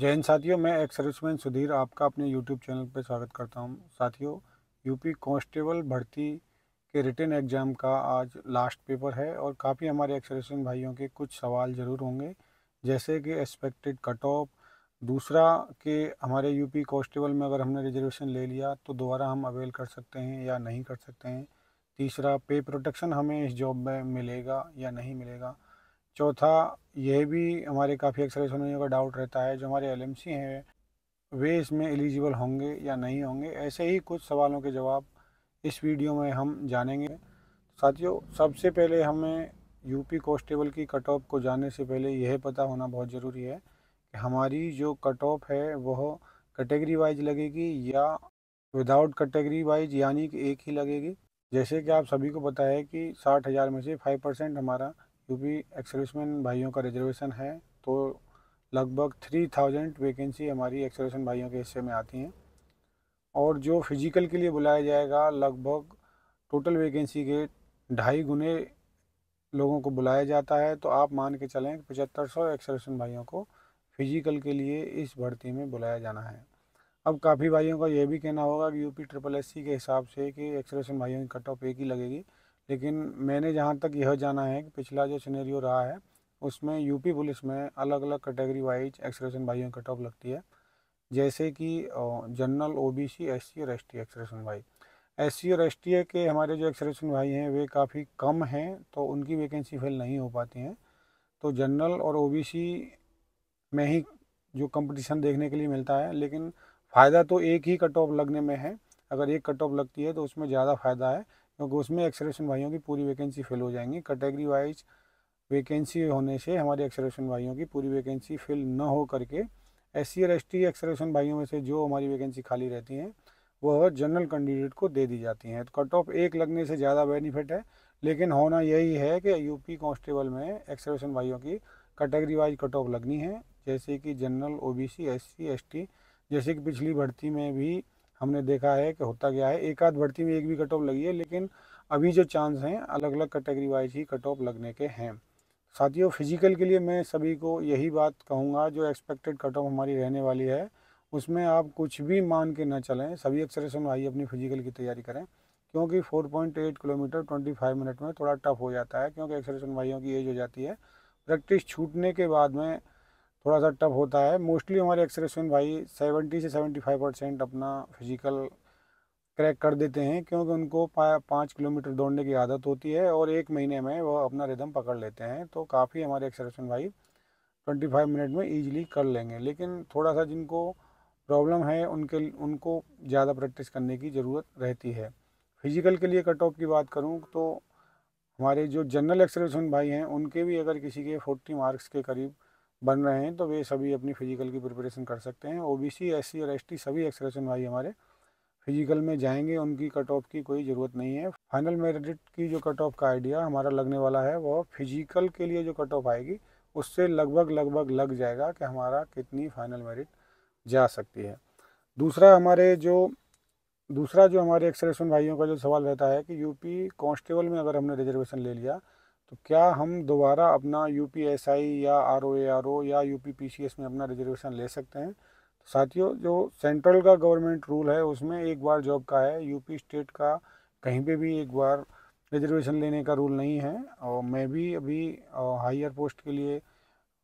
जय हिंद साथियों मैं एक सर्विसमैन सुधीर आपका अपने यूट्यूब चैनल पर स्वागत करता हूं साथियों यूपी कांस्टेबल भर्ती के रिटर्न एग्ज़ाम का आज लास्ट पेपर है और काफ़ी हमारे एक सर्विसमैन भाइयों के कुछ सवाल ज़रूर होंगे जैसे कि एक्सपेक्टेड कट ऑफ दूसरा कि हमारे यूपी कांस्टेबल में अगर हमने रिजर्वेशन ले लिया तो दोबारा हम अवेल कर सकते हैं या नहीं कर सकते हैं तीसरा पे प्रोटेक्शन हमें इस जॉब में मिलेगा या नहीं मिलेगा चौथा यह भी हमारे काफ़ी अक्सर सुनियों का डाउट रहता है जो हमारे एल हैं वे इसमें एलिजिबल होंगे या नहीं होंगे ऐसे ही कुछ सवालों के जवाब इस वीडियो में हम जानेंगे साथियों सबसे पहले हमें यूपी कॉन्स्टेबल की कट ऑफ को जानने से पहले यह पता होना बहुत ज़रूरी है कि हमारी जो कट ऑफ है वह कैटेगरी वाइज लगेगी या विदाउट कैटेगरी वाइज यानी कि एक ही लगेगी जैसे कि आप सभी को पता है कि साठ हज़ार में से फाइव परसेंट हमारा क्योंकि एक्स भाइयों का रिजर्वेशन है तो लगभग थ्री थाउजेंड वेकेंसी हमारी एक्स भाइयों के हिस्से में आती हैं और जो फिजिकल के लिए बुलाया जाएगा लगभग टोटल वैकेंसी के ढाई गुने लोगों को बुलाया जाता है तो आप मान के चलें कि पचहत्तर सौ एक्सरसन भाइयों को फिजिकल के लिए इस भर्ती में बुलाया जाना है अब काफ़ी भाइयों का यह भी कहना होगा कि यूपी ट्रिपल एस के हिसाब से कि एक्सरसन भाइयों की कट ऑफ एक ही लगेगी लेकिन मैंने जहाँ तक यह जाना है कि पिछला जो सिनेरियो रहा है उसमें यूपी पुलिस में अलग अलग कैटेगरी वाइज एक्सरेशन भाइयों की कट ऑफ लगती है जैसे कि general O B C S C और एस टी एक्सरेशन भाई एस सी और एस ए के हमारे जो एक्सरेशन भाई हैं वे काफ़ी कम हैं तो उनकी वैकेंसी फिल नहीं हो पाती हैं तो जनरल और ओ बी सी में ही जो कंपटीशन देखने के लिए मिलता है लेकिन फ़ायदा तो एक ही कट ऑफ लगने में है अगर एक कट ऑफ लगती है तो उसमें ज़्यादा फ़ायदा है क्योंकि तो उसमें एक्सरेशन भाइयों की पूरी वैकेंसी फिल हो जाएंगी कैटेगरी वाइज वैकेंसी होने से हमारे एक्सरेशन भाइयों की पूरी वैकेंसी फिल न हो करके एस सी और एस टी एक्सरेशन भाइयों में से जो हमारी वैकेंसी खाली रहती हैं वह जनरल कैंडिडेट को दे दी जाती हैं तो कट ऑफ एक लगने से ज़्यादा बेनिफिट है लेकिन होना यही है कि यूपी कांस्टेबल में एक्सरेशन भाइयों की कैटेगरी वाइज कट ऑफ लगनी है जैसे कि जनरल ओबीसी एससी एसटी जैसे कि पिछली भर्ती में भी हमने देखा है कि होता गया है एक आध भर्ती में एक भी कट ऑफ लगी है लेकिन अभी जो चांस हैं अलग अलग कैटेगरी वाइज ही कट ऑफ लगने के हैं साथियों फिजिकल के लिए मैं सभी को यही बात कहूँगा जो एक्सपेक्टेड कट ऑफ हमारी रहने वाली है उसमें आप कुछ भी मान के ना चलें सभी एक्सरेशन आइए अपनी फिजिकल की तैयारी करें क्योंकि 4.8 किलोमीटर 25 मिनट में थोड़ा टफ हो जाता है क्योंकि एक्सरेशन भाइयों की एज हो जाती है प्रैक्टिस छूटने के बाद में थोड़ा सा टफ होता है मोस्टली हमारे एक्सरे स्टूडेंट भाई सेवेंटी से सेवेंटी फाइव परसेंट अपना फिजिकल क्रैक कर देते हैं क्योंकि उनको पाँच किलोमीटर दौड़ने की आदत होती है और एक महीने में वो अपना रिदम पकड़ लेते हैं तो काफ़ी हमारे एक्सरसन भाई ट्वेंटी फाइव मिनट में ईजिली कर लेंगे लेकिन थोड़ा सा जिनको प्रॉब्लम है उनके उनको ज़्यादा प्रैक्टिस करने की ज़रूरत रहती है फिजिकल के लिए कट ऑफ की बात करूँ तो हमारे जो जनरल एक्सरसन भाई हैं उनके भी अगर किसी के फोर्टी मार्क्स के करीब बन रहे हैं तो वे सभी अपनी फिजिकल की प्रिपरेशन कर सकते हैं ओ बी सी एस सी और एस टी सभी एक्सरेशन भाई हमारे फिजिकल में जाएंगे उनकी कट ऑफ की कोई ज़रूरत नहीं है फाइनल मेरिट की जो कट ऑफ का आइडिया हमारा लगने वाला है वो फिजिकल के लिए जो कट ऑफ आएगी उससे लगभग लगभग लग जाएगा कि हमारा कितनी फाइनल मेरिट जा सकती है दूसरा हमारे जो दूसरा जो हमारे एक्सरेशन भाइयों का जो सवाल रहता है कि यूपी कांस्टेबल में अगर हमने रिजर्वेशन ले लिया तो क्या हम दोबारा अपना यू या आर ओ या यू में अपना रिजर्वेशन ले सकते हैं तो साथियों जो सेंट्रल का गवर्नमेंट रूल है उसमें एक बार जॉब का है यूपी स्टेट का कहीं पे भी एक बार रिजर्वेशन लेने का रूल नहीं है और मैं भी अभी हायर पोस्ट के लिए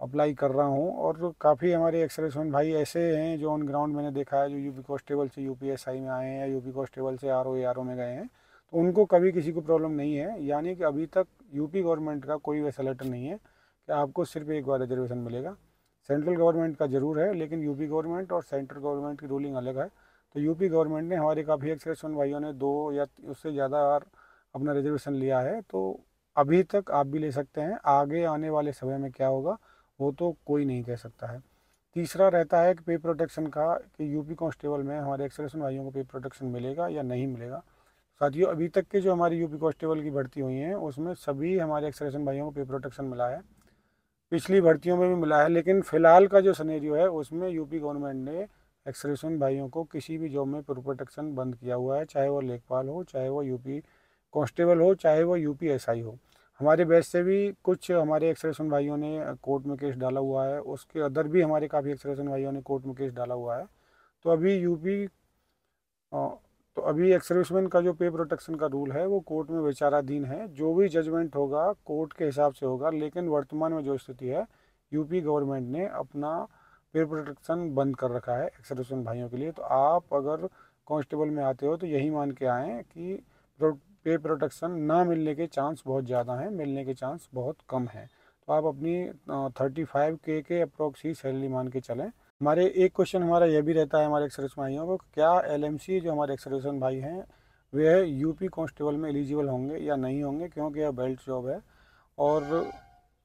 अप्लाई कर रहा हूँ और काफ़ी हमारे एक्सलेशन भाई ऐसे हैं जो ऑन ग्राउंड मैंने देखा है जो यूपी कांस्टेबल से यूपीएसआई में आए हैं या यूपी कांस्टेबल से आर ओ में गए हैं तो उनको कभी किसी को प्रॉब्लम नहीं है यानी कि अभी तक यूपी गवर्नमेंट का कोई वैसा लेटर नहीं है कि आपको सिर्फ एक बार रिजर्वेशन मिलेगा सेंट्रल गवर्नमेंट का ज़रूर है लेकिन यूपी गवर्नमेंट और सेंट्रल गवर्नमेंट की रूलिंग अलग है तो यूपी गवर्नमेंट ने हमारे काफ़ी एक्सप्रेशन भाइयों ने दो या उससे ज़्यादा बार अपना रिजर्वेशन लिया है तो अभी तक आप भी ले सकते हैं आगे आने वाले समय में क्या होगा वो तो कोई नहीं कह सकता है तीसरा रहता है कि पे प्रोटेक्शन का कि यूपी कांस्टेबल में हमारे एक्सप्रेशन भाइयों को पे प्रोटेक्शन मिलेगा या नहीं मिलेगा साथियों अभी तक के जो हमारी यूपी कॉन्स्टेबल की भर्ती हुई हैं उसमें सभी हमारे एक्सरेशन भाइयों को पे प्रोटेक्शन मिला है पिछली भर्तियों में भी मिला है लेकिन फ़िलहाल का जो सनेरियो है उसमें यूपी गवर्नमेंट ने एक्सरेशन भाइयों को किसी भी जॉब में पे प्रोटेक्शन बंद किया हुआ है चाहे वो लेखपाल हो चाहे वो यूपी कॉन्स्टेबल हो चाहे वो यूपी पी हो हमारे बैच से भी कुछ हमारे एक्सरेशन भाइयों ने कोर्ट में केस डाला हुआ है उसके अदर भी हमारे काफ़ी एक्सरेशन भाइयों ने कोर्ट में केस डाला हुआ है तो अभी यूपी तो अभी एक्स सर्विसमैन का जो पे प्रोटेक्शन का रूल है वो कोर्ट में विचाराधीन है जो भी जजमेंट होगा कोर्ट के हिसाब से होगा लेकिन वर्तमान में जो स्थिति है यूपी गवर्नमेंट ने अपना पे प्रोटेक्शन बंद कर रखा है एक्स सर्विसमैन भाइयों के लिए तो आप अगर कांस्टेबल में आते हो तो यही मान के आएँ कि पे प्रोटेक्शन ना मिलने के चांस बहुत ज़्यादा हैं मिलने के चांस बहुत कम हैं तो आप अपनी थर्टी फाइव के के अप्रोक्स ही सैलरी मान के चलें हमारे एक क्वेश्चन हमारा यह भी रहता है हमारे एक्सर्विस भाइयों को क्या एलएमसी जो हमारे एक भाई हैं वे यूपी कांस्टेबल में एलिजिबल होंगे या नहीं होंगे क्योंकि यह बेल्ट जॉब है और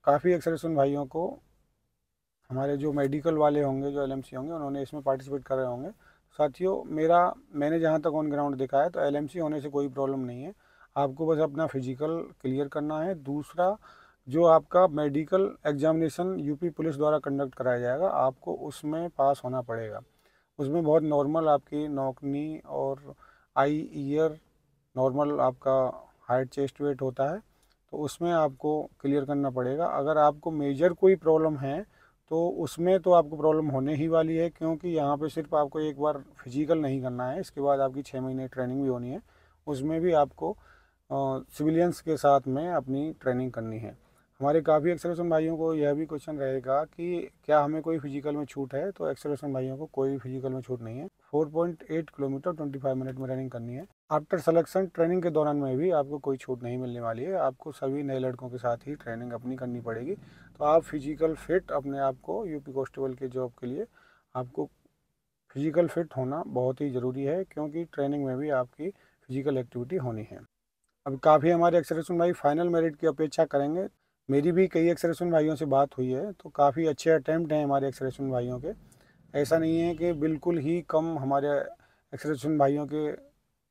काफ़ी एक भाइयों को हमारे जो मेडिकल वाले होंगे जो एल होंगे उन्होंने इसमें पार्टिसिपेट कर रहे होंगे साथियों मेरा मैंने जहाँ तक ऑन ग्राउंड देखा है तो एल होने से कोई प्रॉब्लम नहीं है आपको बस अपना फिजिकल क्लियर करना है दूसरा जो आपका मेडिकल एग्जामिनेशन यूपी पुलिस द्वारा कंडक्ट कराया जाएगा आपको उसमें पास होना पड़ेगा उसमें बहुत नॉर्मल आपकी नौकनी और आई ईयर नॉर्मल आपका हाइट चेस्ट वेट होता है तो उसमें आपको क्लियर करना पड़ेगा अगर आपको मेजर कोई प्रॉब्लम है तो उसमें तो आपको प्रॉब्लम होने ही वाली है क्योंकि यहाँ पे सिर्फ आपको एक बार फिजिकल नहीं करना है इसके बाद आपकी छः महीने ट्रेनिंग भी होनी है उसमें भी आपको सिविलियंस के साथ में अपनी ट्रेनिंग करनी है हमारे काफ़ी एक्सेलेशन भाइयों को यह भी क्वेश्चन रहेगा कि क्या हमें कोई फिजिकल में छूट है तो एक्सेलेशन भाइयों को कोई फिजिकल में छूट नहीं है 4.8 किलोमीटर 25 मिनट में रनिंग करनी है आफ्टर सिलेक्शन ट्रेनिंग के दौरान में भी आपको कोई छूट नहीं मिलने वाली है आपको सभी नए लड़कों के साथ ही ट्रेनिंग अपनी करनी पड़ेगी तो आप फिजिकल फिट अपने आप को यूपी कॉन्स्टेबल के जॉब के लिए आपको फिजिकल फिट होना बहुत ही ज़रूरी है क्योंकि ट्रेनिंग में भी आपकी फिजिकल एक्टिविटी होनी है अब काफ़ी हमारे एक्सरेशन भाई फाइनल मेरिट की अपेक्षा करेंगे मेरी भी कई एक्सरेशन भाइयों से बात हुई है तो काफ़ी अच्छे अटैम्प्ट हैं हमारे एक्सरेशन भाइयों के ऐसा नहीं है कि बिल्कुल ही कम हमारे एक्सरेशन भाइयों के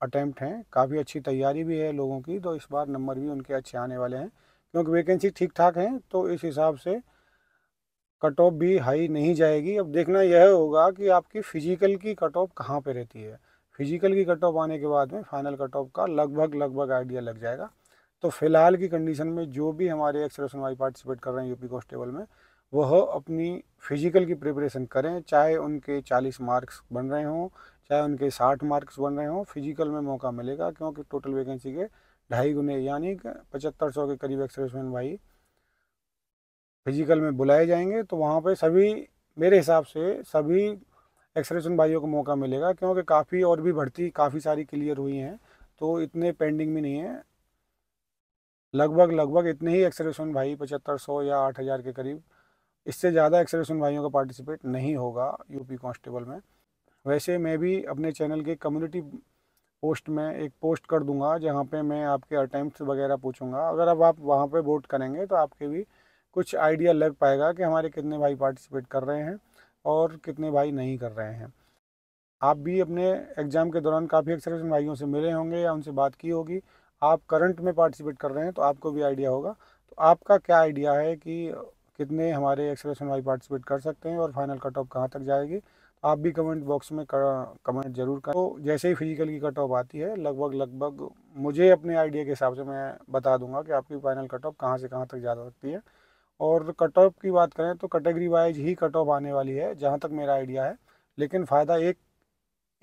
अटैम्प्ट हैं काफ़ी अच्छी तैयारी भी है लोगों की तो इस बार नंबर भी उनके अच्छे आने वाले हैं क्योंकि वैकेंसी ठीक ठाक हैं तो इस हिसाब से कट ऑफ भी हाई नहीं जाएगी अब देखना यह होगा कि आपकी फ़िजिकल की कट ऑफ कहाँ पर रहती है फिजिकल की कट ऑफ आने के बाद में फाइनल कट ऑफ का लगभग लगभग आइडिया लग जाएगा तो फिलहाल की कंडीशन में जो भी हमारे एक्सलेशन वाई पार्टिसिपेट कर रहे हैं यूपी कॉन्स्टेबल में वह अपनी फिजिकल की प्रिपरेशन करें चाहे उनके 40 मार्क्स बन रहे हों चाहे उनके 60 मार्क्स बन रहे हों फिजिकल में मौका मिलेगा क्योंकि टोटल वैकेंसी के ढाई गुने यानी पचहत्तर सौ के करीब एक्सलेशन भाई फिजिकल में बुलाए जाएंगे तो वहाँ पर सभी मेरे हिसाब से सभी एक्सलेशन भाइयों को मौका मिलेगा क्योंकि काफ़ी और भी भर्ती काफ़ी सारी क्लियर हुई हैं तो इतने पेंडिंग भी नहीं है लगभग लगभग इतने ही एक्सरेशन भाई पचहत्तर सौ या आठ हज़ार के करीब इससे ज़्यादा एक्सरेशन भाइयों का पार्टिसिपेट नहीं होगा यूपी कांस्टेबल में वैसे मैं भी अपने चैनल के कम्युनिटी पोस्ट में एक पोस्ट कर दूंगा जहाँ पे मैं आपके अटैम्प्ट वगैरह पूछूंगा अगर अब आप वहाँ पे वोट करेंगे तो आपके भी कुछ आइडिया लग पाएगा कि हमारे कितने भाई पार्टिसिपेट कर रहे हैं और कितने भाई नहीं कर रहे हैं आप भी अपने एग्ज़ाम के दौरान काफ़ी एक्सरेशन भाइयों से मिले होंगे या उनसे बात की होगी आप करंट में पार्टिसिपेट कर रहे हैं तो आपको भी आइडिया होगा तो आपका क्या आइडिया है कि कितने हमारे एक्सलेशन वाई पार्टिसिपेट कर सकते हैं और फाइनल कट ऑफ कहाँ तक जाएगी आप भी कमेंट बॉक्स में कमेंट जरूर करें तो जैसे ही फिजिकल की कट ऑफ आती है लगभग लगभग मुझे अपने आइडिया के हिसाब से मैं बता दूंगा कि आपकी फाइनल कट ऑफ कहाँ से कहाँ तक जा सकती है और कट ऑफ की बात करें तो कैटेगरी वाइज ही कट ऑफ आने वाली है जहाँ तक मेरा आइडिया है लेकिन फ़ायदा एक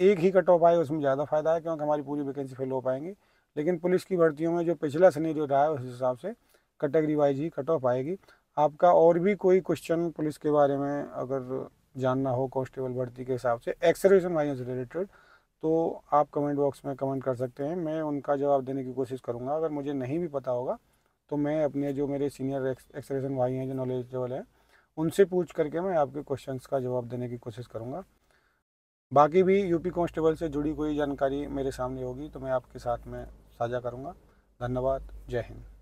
एक ही कट ऑफ आए उसमें ज़्यादा फ़ायदा है क्योंकि हमारी पूरी वैकेंसी फिल हो पाएंगी लेकिन पुलिस की भर्तियों में जो पिछला जो रहा है उस हिसाब से कैटेगरी वाइज ही कट ऑफ आएगी आपका और भी कोई क्वेश्चन पुलिस के बारे में अगर जानना हो कॉन्स्टेबल भर्ती के हिसाब से एक्सर्वेशन वाइज रिलेटेड तो आप कमेंट बॉक्स में कमेंट कर सकते हैं मैं उनका जवाब देने की कोशिश करूँगा अगर मुझे नहीं भी पता होगा तो मैं अपने जो मेरे सीनियर एक्सरेशन भाई हैं जो नॉलेजेबल हैं उनसे पूछ करके मैं आपके क्वेश्चंस का जवाब देने की कोशिश करूँगा बाकी भी यूपी कांस्टेबल से जुड़ी कोई जानकारी मेरे सामने होगी तो मैं आपके साथ में साझा करूँगा धन्यवाद जय हिंद